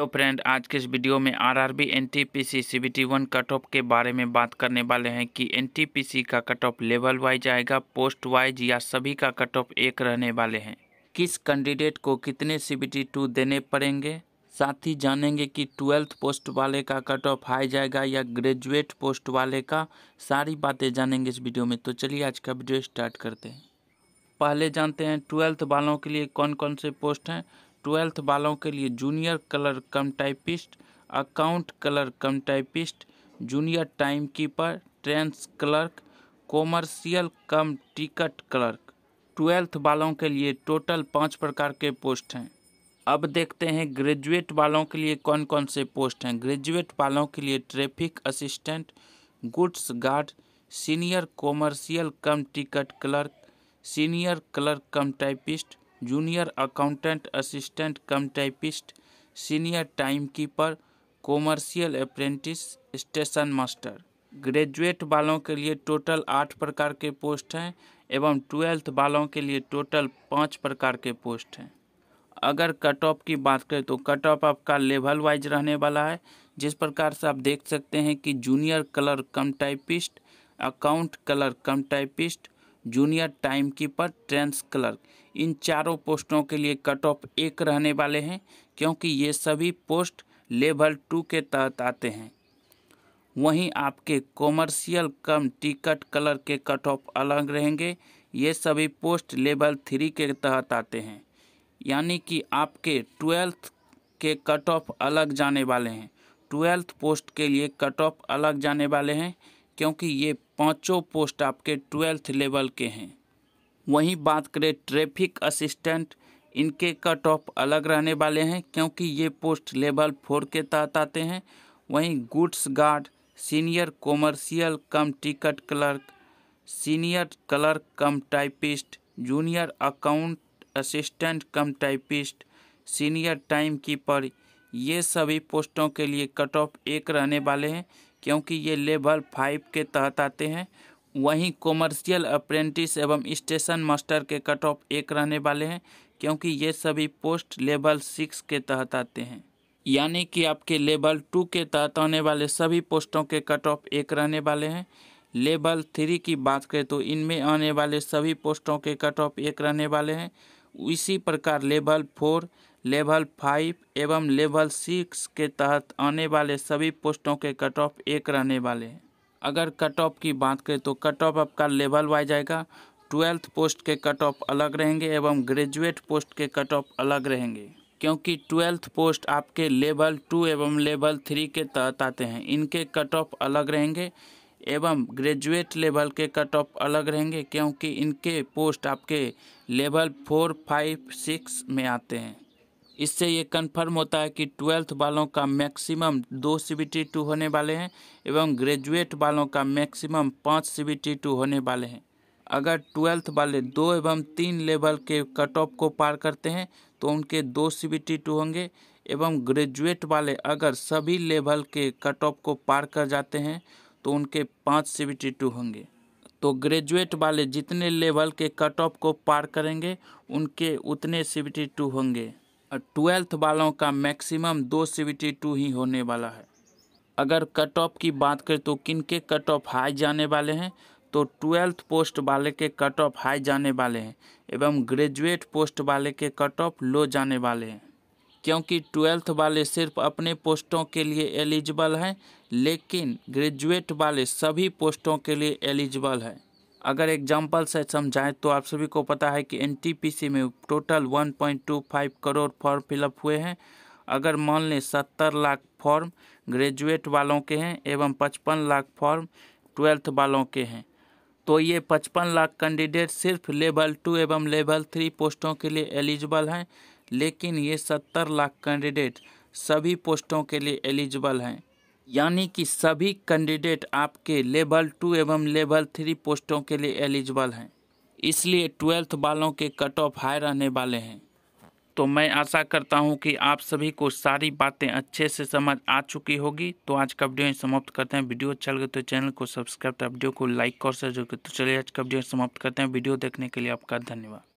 hello friend आज के इस वीडियो में RRB NTPC CBT one cut off के बारे में बात करने वाले हैं कि एनटीपीसी का कट ऑफ लेवल वाइज आएगा पोस्ट वाइज या सभी का कट ऑफ एक रहने वाले हैं किस कैंडिडेट को कितने सीबीटी टू देने पड़ेंगे साथ ही जानेंगे कि ट्वेल्थ पोस्ट वाले का कट ऑफ हाई जाएगा या ग्रेजुएट पोस्ट वाले का सारी बातें जानेंगे इस वीडियो में तो चलिए आज का वीडियो स्टार्ट करते हैं पहले जानते हैं ट्वेल्थ वालों के लिए कौन कौन से पोस्ट हैं ट्वेल्थ वालों के लिए junior clerk cum typist account clerk cum typist junior time keeper trains clerk commercial cum ticket clerk twelfth वालों के लिए टोटल पाँच प्रकार के पोस्ट हैं अब देखते हैं ग्रेजुएट वालों के लिए कौन कौन से पोस्ट हैं ग्रेजुएट वालों के लिए traffic assistant goods guard senior commercial cum ticket clerk senior clerk cum typist junior accountant assistant cum typist senior time keeper commercial apprentice station master graduate वालों के लिए टोटल आठ प्रकार के पोस्ट हैं एवं ट्वेल्थ वालों के लिए टोटल पाँच प्रकार के पोस्ट हैं अगर कट ऑफ की बात करें तो कट ऑफ आपका लेवल वाइज रहने वाला है जिस प्रकार से आप देख सकते हैं कि junior clerk cum typist account clerk cum typist junior time keeper trains clerk इन चारों पोस्टों के लिए कट ऑफ एक रहने वाले हैं क्योंकि ये सभी पोस्ट लेवल टू के तहत आते हैं वहीं आपके कॉमर्शियल कम टिकट कलर के कट ऑफ अलग रहेंगे ये सभी पोस्ट लेवल थ्री के तहत आते हैं यानी कि आपके ट्वेल्थ के कट ऑफ अलग जाने वाले हैं ट्वेल्थ पोस्ट के लिए कट ऑफ अलग जाने वाले हैं क्योंकि ये पाँचों पोस्ट आपके ट्वेल्थ लेवल के हैं वहीं बात करें ट्रैफिक असिस्टेंट इनके कट ऑफ अलग रहने वाले हैं क्योंकि ये पोस्ट लेवल फोर के तहत आते हैं वहीं goods guard senior commercial cum ticket clerk senior clerk cum typist junior account assistant cum typist senior time keeper ये सभी पोस्टों के लिए कट ऑफ एक रहने वाले हैं क्योंकि ये लेवल फाइव के तहत आते हैं वहीं कॉमर्शियल अप्रेंटिस एवं स्टेशन मास्टर के कट ऑफ एक रहने वाले हैं क्योंकि ये सभी पोस्ट लेवल सिक्स के तहत आते हैं यानी कि आपके लेवल टू के तहत आने वाले सभी पोस्टों के कट ऑफ एक रहने वाले हैं लेवल थ्री की बात करें तो इनमें आने वाले सभी पोस्टों के कट ऑफ एक रहने वाले हैं इसी प्रकार लेवल फोर लेवल फाइव एवं लेवल सिक्स के तहत आने वाले सभी पोस्टों के कट ऑफ एक रहने वाले हैं अगर कट ऑफ की बात करें तो कट ऑफ आपका लेवल वाइज आएगा ट्वेल्थ पोस्ट के कट ऑफ अलग रहेंगे एवं ग्रेजुएट पोस्ट के कट ऑफ अलग रहेंगे क्योंकि ट्वेल्थ पोस्ट आपके लेवल टू एवं लेवल थ्री के तहत आते हैं इनके कट ऑफ अलग रहेंगे एवं ग्रेजुएट लेवल के कट ऑफ अलग रहेंगे क्योंकि इनके पोस्ट आपके लेवल फोर फाइव सिक्स में आते हैं इससे ये कंफर्म होता है कि ट्वेल्थ वालों का मैक्सिमम दो सी टू होने वाले हैं एवं ग्रेजुएट वालों का मैक्सिमम पाँच सी टू होने वाले हैं अगर ट्वेल्थ वाले दो एवं तीन लेवल के कट ऑफ को पार करते हैं तो उनके दो सी टू होंगे एवं ग्रेजुएट वाले अगर सभी लेवल के कट ऑफ को पार कर जाते हैं तो उनके पाँच सी टू होंगे तो ग्रेजुएट वाले जितने लेवल के कट ऑफ को पार करेंगे उनके उतने सी टू होंगे ट्वेल्थ वालों का मैक्सिमम दो सेवेंटी टू ही होने वाला है अगर कट ऑफ की बात करें तो किन के कट ऑफ हाई जाने वाले हैं तो ट्वेल्थ पोस्ट वाले के कट ऑफ हाई जाने वाले हैं एवं ग्रेजुएट पोस्ट वाले के कट ऑफ लो जाने वाले हैं क्योंकि ट्वेल्थ वाले सिर्फ अपने पोस्टों के लिए एलिजिबल हैं लेकिन ग्रेजुएट वाले सभी पोस्टों के लिए एलिजिबल हैं अगर एग्जाम्पल से समझाएं तो आप सभी को पता है कि एनटीपीसी में टोटल 1.25 करोड़ फॉर्म फिलअप हुए हैं अगर मान लें सत्तर लाख फॉर्म ग्रेजुएट वालों के हैं एवं पचपन लाख फॉर्म ट्वेल्थ वालों के हैं तो ये पचपन लाख कैंडिडेट सिर्फ लेवल टू एवं लेवल थ्री पोस्टों के लिए एलिजिबल हैं लेकिन ये सत्तर लाख कैंडिडेट सभी पोस्टों के लिए एलिजिबल हैं यानी कि सभी कैंडिडेट आपके लेवल टू एवं लेवल थ्री पोस्टों के लिए एलिजिबल हैं इसलिए ट्वेल्थ वालों के कट ऑफ हाई रहने वाले हैं तो मैं आशा करता हूं कि आप सभी को सारी बातें अच्छे से समझ आ चुकी होगी तो आज का वीडियो समाप्त करते हैं वीडियो अच्छा लगे तो चैनल को सब्सक्राइब वीडियो को लाइक और शेयर तो चलिए आज का वीडियो समाप्त करते हैं वीडियो देखने के लिए आपका धन्यवाद